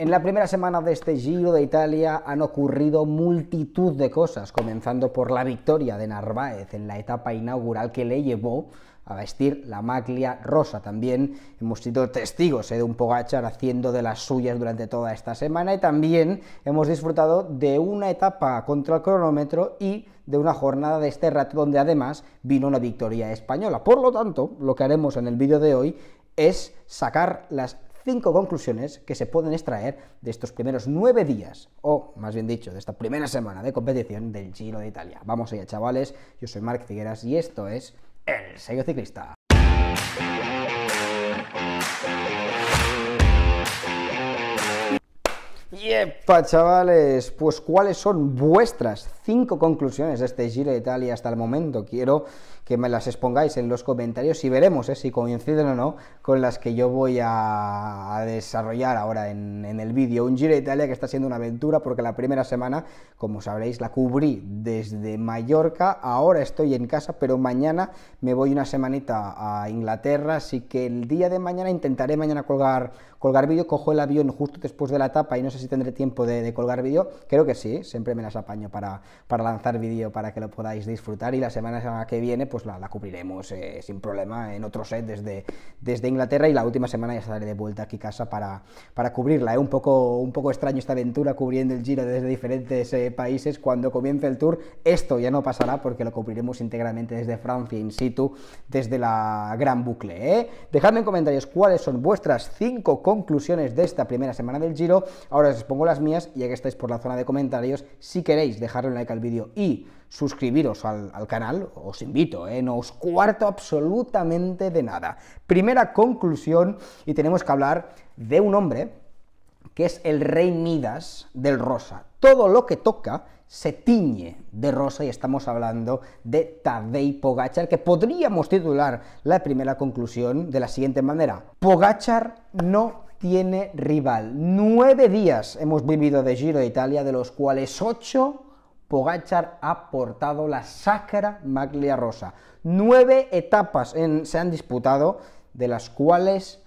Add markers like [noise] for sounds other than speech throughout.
En la primera semana de este Giro de Italia han ocurrido multitud de cosas, comenzando por la victoria de Narváez en la etapa inaugural que le llevó a vestir la maglia rosa. También hemos sido testigos eh, de un Pogachar haciendo de las suyas durante toda esta semana y también hemos disfrutado de una etapa contra el cronómetro y de una jornada de este rato donde además vino una victoria española. Por lo tanto, lo que haremos en el vídeo de hoy es sacar las cinco conclusiones que se pueden extraer de estos primeros nueve días, o más bien dicho, de esta primera semana de competición del Giro de Italia. Vamos allá, chavales. Yo soy Marc Figueras y esto es El Sello Ciclista. Yepa, chavales, pues cuáles son vuestras cinco conclusiones de este Giro de Italia hasta el momento. Quiero que me las expongáis en los comentarios y veremos eh, si coinciden o no con las que yo voy a, desarrollar ahora en, el vídeo. Un Giro de Italia que está siendo una aventura porque la primera semana, como sabréis, la cubrí desde Mallorca. Ahora estoy en casa, pero mañana me voy una semanita a Inglaterra, así que el día de mañana intentaré mañana colgar, colgar vídeo. Cojo el avión justo después de la etapa y no sé si tendré tiempo de, de colgar vídeo. Creo que sí, ¿eh? siempre me las apaño para para lanzar vídeo para que lo podáis disfrutar y la semana que viene pues la, cubriremos eh, sin problema en otro set desde, desde Inglaterra y la última semana ya estaré de vuelta aquí casa para, para cubrirla. Es eh. un, poco, un poco extraño esta aventura cubriendo el giro desde diferentes eh, países. Cuando comience el tour esto ya no pasará porque lo cubriremos íntegramente desde Francia in situ, desde la Gran Bucle. Dejadme en comentarios cuáles son vuestras cinco conclusiones de esta primera semana del giro. Ahora os pongo las mías y ya que estáis por la zona de comentarios, si queréis dejarle un like al vídeo y suscribiros al, canal, os invito, ¿eh? no os cuarto absolutamente de nada. Primera conclusión, y tenemos que hablar de un hombre que es el rey Midas del rosa. Todo lo que toca se tiñe de rosa y estamos hablando de Tadej Pogachar, que podríamos titular la primera conclusión de la siguiente manera. Pogachar no tiene rival. Nueve días hemos vivido de Giro de Italia, de los cuales ocho Pogachar ha portado la Sacra Maglia Rosa. Nueve etapas se han disputado, de las cuales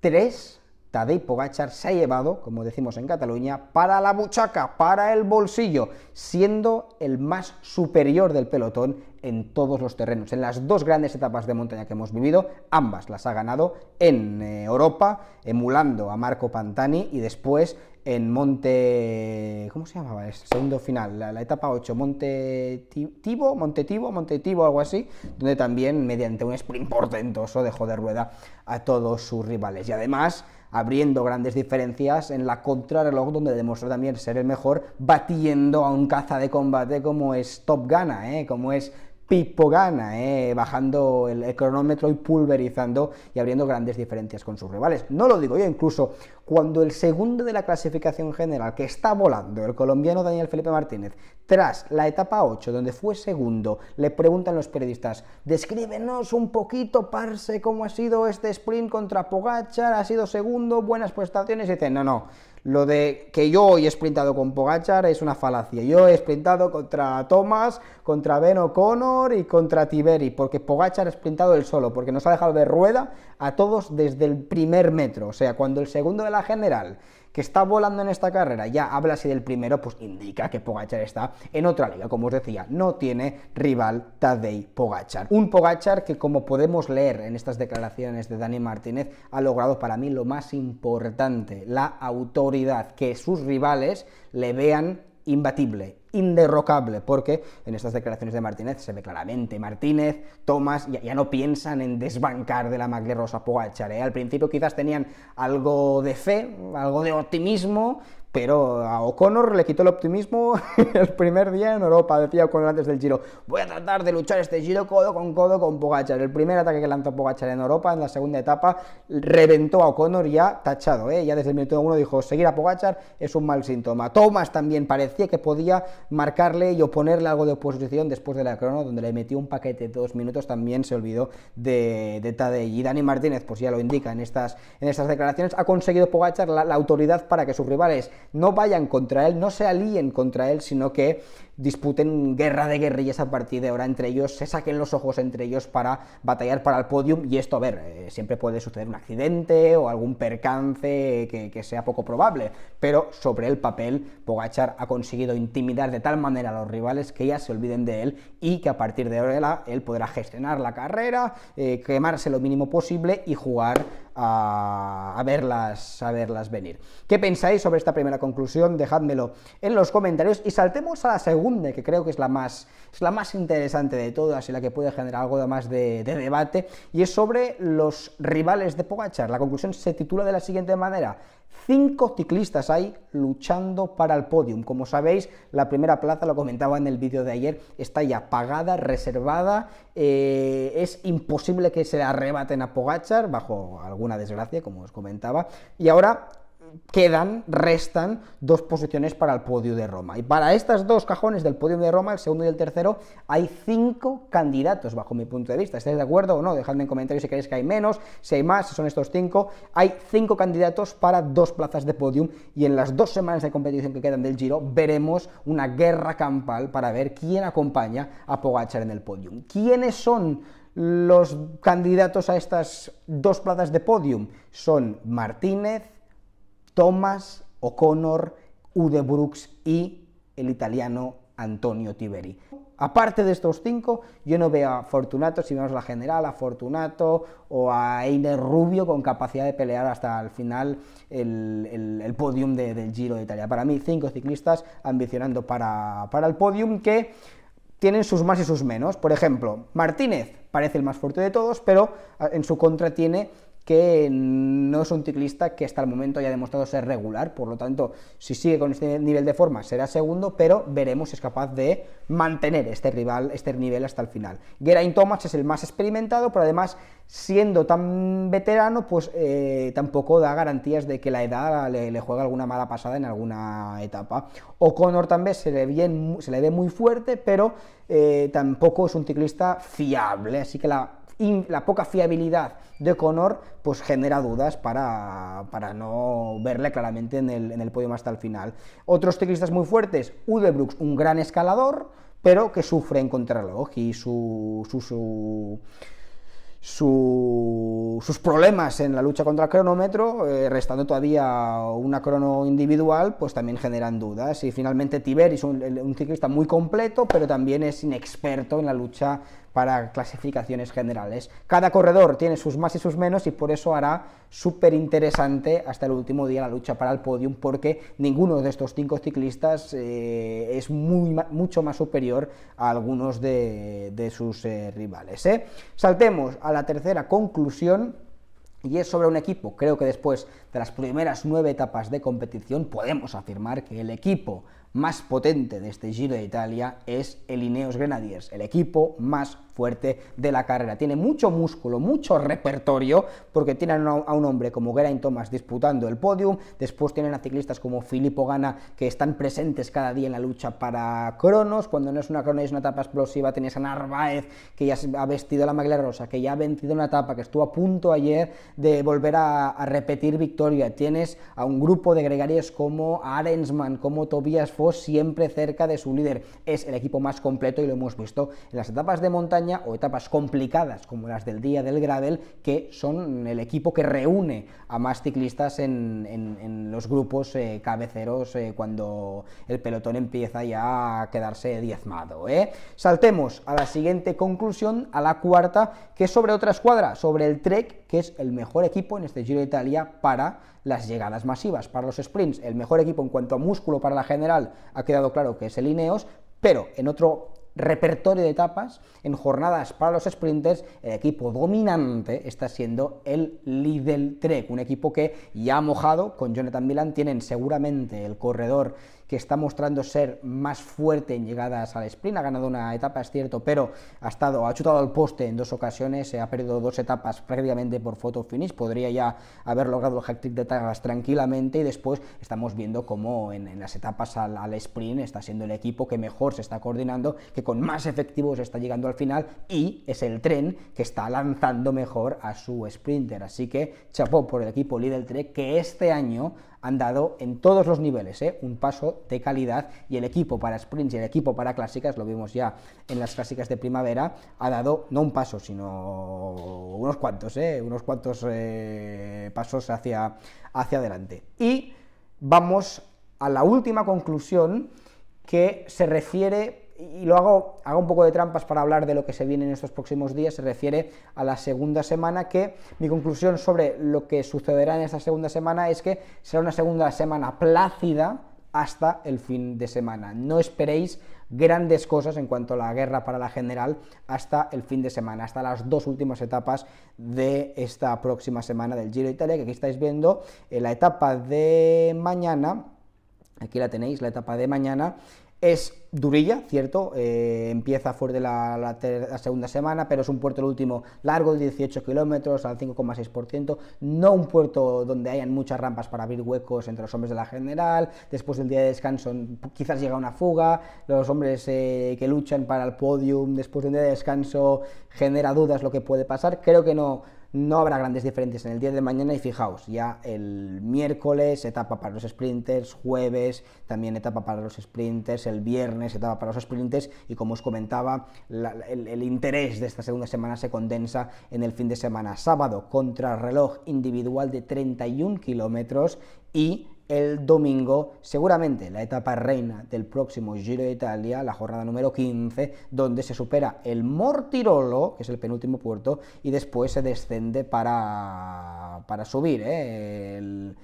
tres Tadej Pogachar se ha llevado, como decimos en Cataluña, para la buchaca, para el bolsillo, siendo el más superior del pelotón en todos los terrenos. En las dos grandes etapas de montaña que hemos vivido, ambas las ha ganado en eh, Europa, emulando a Marco Pantani y después en Monte... ¿Cómo se llamaba? El segundo final, la, etapa 8, Monte Tivo, Monte Tivo, Monte Tivo, algo así, donde también mediante un sprint portentoso dejó de rueda a todos sus rivales. Y además abriendo grandes diferencias en la contrarreloj, donde demostró también ser el mejor, batiendo a un caza de combate como es Top Gana, ¿eh? como es Pipo gana, eh, bajando el, cronómetro y pulverizando y abriendo grandes diferencias con sus rivales. No lo digo yo, incluso cuando el segundo de la clasificación general, que está volando, el colombiano Daniel Felipe Martínez, tras la etapa 8, donde fue segundo, le preguntan los periodistas, descríbenos un poquito, parse, cómo ha sido este sprint contra Pogachar, ha sido segundo, buenas prestaciones, y dicen, no, no, lo de que yo hoy he sprintado con Pogachar es una falacia. Yo he sprintado contra Thomas, contra Ben O'Connor y contra Tiberi, porque Pogachar ha sprintado él solo, porque nos ha dejado de rueda a todos desde el primer metro. O sea, cuando el segundo de la general que está volando en esta carrera, ya habla así del primero, pues indica que Pogachar está en otra liga. Como os decía, no tiene rival Tadej Pogachar. Un Pogachar que, como podemos leer en estas declaraciones de Dani Martínez, ha logrado para mí lo más importante, la autoridad, que sus rivales le vean imbatible, inderrocable, porque en estas declaraciones de Martínez se ve claramente, Martínez, Tomás, ya, no piensan en desbancar de la magle rosa Pogacar, ¿eh? al principio quizás tenían algo de fe, algo de optimismo, pero a O'Connor le quitó el optimismo [laughs] el primer día en Europa, decía O'Connor antes del Giro. Voy a tratar de luchar este Giro codo con codo con Pogachar. El primer ataque que lanzó Pogachar en Europa, en la segunda etapa, reventó a O'Connor ya tachado. ¿eh? Ya desde el minuto uno dijo, seguir a Pogachar es un mal síntoma. Thomas también parecía que podía marcarle y oponerle algo de oposición después de la crono, donde le metió un paquete de dos minutos, también se olvidó de, de Tadei. Y Dani Martínez, pues ya lo indica en estas, en estas declaraciones, ha conseguido Pogachar la autoridad para que sus rivales no vayan contra él, no se alíen contra él, sino que disputen guerra de guerrillas a partir de ahora entre ellos, se saquen los ojos entre ellos para batallar para el podium y esto, a ver, eh, siempre puede suceder un accidente o algún percance que, sea poco probable, pero sobre el papel Pogachar ha conseguido intimidar de tal manera a los rivales que ya se olviden de él y que a partir de ahora él podrá gestionar la carrera, eh, quemarse lo mínimo posible y jugar a, a, verlas, a verlas venir. ¿Qué pensáis sobre esta primera conclusión? Dejádmelo en los comentarios y saltemos a la segunda que creo que es la más, es la más interesante de todas y la que puede generar algo de más de, debate, y es sobre los rivales de Pogachar. La conclusión se titula de la siguiente manera. Cinco ciclistas hay luchando para el podium. Como sabéis, la primera plaza, lo comentaba en el vídeo de ayer, está ya pagada, reservada. Eh, es imposible que se arrebaten a Pogachar, bajo alguna desgracia, como os comentaba. Y ahora quedan, restan dos posiciones para el podio de Roma. Y para estas dos cajones del podio de Roma, el segundo y el tercero, hay cinco candidatos, bajo mi punto de vista. ¿Estáis de acuerdo o no? Dejadme en comentarios si queréis que hay menos, si hay más, si son estos cinco. Hay cinco candidatos para dos plazas de podium y en las dos semanas de competición que quedan del Giro veremos una guerra campal para ver quién acompaña a Pogachar en el podium. ¿Quiénes son los candidatos a estas dos plazas de podium? Son Martínez, Thomas O'Connor, Ude Brooks y el italiano Antonio Tiberi. Aparte de estos cinco, yo no veo a Fortunato, si vemos la general, a Fortunato o a Einer Rubio con capacidad de pelear hasta el final el, el, podium del Giro de Italia. Para mí, cinco ciclistas ambicionando para, para el podium que tienen sus más y sus menos. Por ejemplo, Martínez parece el más fuerte de todos, pero en su contra tiene que no es un ciclista que hasta el momento haya demostrado ser regular, por lo tanto, si sigue con este nivel de forma será segundo, pero veremos si es capaz de mantener este rival, este nivel hasta el final. Geraint Thomas es el más experimentado, pero además, siendo tan veterano, pues eh, tampoco da garantías de que la edad le, juegue juega alguna mala pasada en alguna etapa. O'Connor también se le, ve muy fuerte, pero eh, tampoco es un ciclista fiable, así que la y la poca fiabilidad de Conor, pues genera dudas para, no verle claramente en el, en el podio hasta el final. Otros ciclistas muy fuertes, Udebrooks, un gran escalador, pero que sufre en contrarreloj y su, su, sus problemas en la lucha contra el cronómetro, eh, restando todavía una crono individual, pues también generan dudas. Y finalmente Tiberi un, un ciclista muy completo, pero también es inexperto en la lucha para clasificaciones generales. Cada corredor tiene sus más y sus menos y por eso hará súper interesante hasta el último día la lucha para el podium porque ninguno de estos cinco ciclistas eh, es muy, mucho más superior a algunos de, sus eh, rivales. ¿eh? Saltemos a la tercera conclusión y es sobre un equipo. Creo que después de las primeras nueve etapas de competición podemos afirmar que el equipo más potente de este Giro de Italia es el Ineos Grenadiers, el equipo más fuerte de la carrera. Tiene mucho músculo, mucho repertorio, porque tienen a un hombre como Geraint Thomas disputando el podium, después tienen a ciclistas como Filippo Gana que están presentes cada día en la lucha para Cronos, cuando no es una Cronos es una etapa explosiva, tienes a Narváez que ya ha vestido la maglia rosa, que ya ha vencido una etapa, que estuvo a punto ayer de volver a, a repetir victoria, tienes a un grupo de gregarios como Arensman, como Tobias siempre cerca de su líder. Es el equipo más completo y lo hemos visto en las etapas de montaña o etapas complicadas como las del día del gravel, que son el equipo que reúne a más ciclistas en, los grupos eh, cabeceros eh, cuando el pelotón empieza ya a quedarse diezmado. ¿eh? Saltemos a la siguiente conclusión, a la cuarta, que es sobre otra escuadra, sobre el Trek, que es el mejor equipo en este Giro de Italia para las llegadas masivas. Para los sprints, el mejor equipo en cuanto a músculo para la general ha quedado claro que es el Ineos, pero en otro repertorio de etapas, en jornadas para los sprinters, el equipo dominante está siendo el Lidl Trek, un equipo que ya mojado con Jonathan Milan tienen seguramente el corredor que está mostrando ser más fuerte en llegadas al sprint, ha ganado una etapa, es cierto, pero ha, estado, ha chutado al poste en dos ocasiones, se eh, ha perdido dos etapas prácticamente por foto finish, podría ya haber logrado el hat-trick de tagas tranquilamente y después estamos viendo cómo en, las etapas al, sprint está siendo el equipo que mejor se está coordinando, que con más efectivos está llegando al final y es el tren que está lanzando mejor a su sprinter. Así que chapó por el equipo Lidl Trek que este año han dado en todos los niveles ¿eh? un paso de calidad y el equipo para sprints y el equipo para clásicas, lo vimos ya en las clásicas de primavera, ha dado no un paso, sino unos cuantos, ¿eh? unos cuantos eh, pasos hacia, hacia adelante. Y vamos a la última conclusión que se refiere y lo hago, hago un poco de trampas para hablar de lo que se viene en estos próximos días, se refiere a la segunda semana, que mi conclusión sobre lo que sucederá en esta segunda semana es que será una segunda semana plácida hasta el fin de semana. No esperéis grandes cosas en cuanto a la guerra para la general hasta el fin de semana, hasta las dos últimas etapas de esta próxima semana del Giro Italia, que aquí estáis viendo en eh, la etapa de mañana, aquí la tenéis, la etapa de mañana, es durilla, cierto, eh, empieza fuera de la, segunda semana, pero es un puerto el último largo, de 18 kilómetros, al 5,6%, no un puerto donde hayan muchas rampas para abrir huecos entre los hombres de la general, después del día de descanso quizás llega una fuga, los hombres eh, que luchan para el podium después del día de descanso genera dudas lo que puede pasar, creo que no no habrá grandes diferencias en el día de mañana y fijaos, ya el miércoles etapa para los sprinters, jueves también etapa para los sprinters, el viernes etapa para los sprinters y como os comentaba, el, interés de esta segunda semana se condensa en el fin de semana. Sábado, contra reloj individual de 31 kilómetros y el domingo, seguramente la etapa reina del próximo Giro de Italia, la jornada número 15, donde se supera el Mortirolo, que es el penúltimo puerto, y después se descende para, para subir ¿eh? el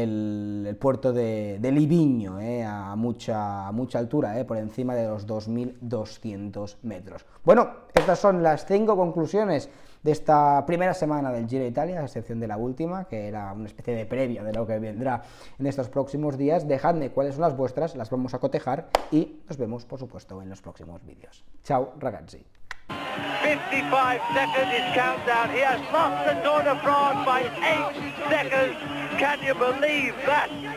el, puerto de, de Liviño, eh, a, mucha, mucha altura, eh, por encima de los 2.200 metros. Bueno, estas son las cinco conclusiones de esta primera semana del Giro de Italia, a excepción de la última, que era una especie de previa de lo que vendrá en estos próximos días. Dejadme cuáles son las vuestras, las vamos a cotejar y nos vemos, por supuesto, en los próximos vídeos. Chao, ragazzi. 55 seconds is countdown. He has lost the Tour de France by eight seconds. Can you believe that?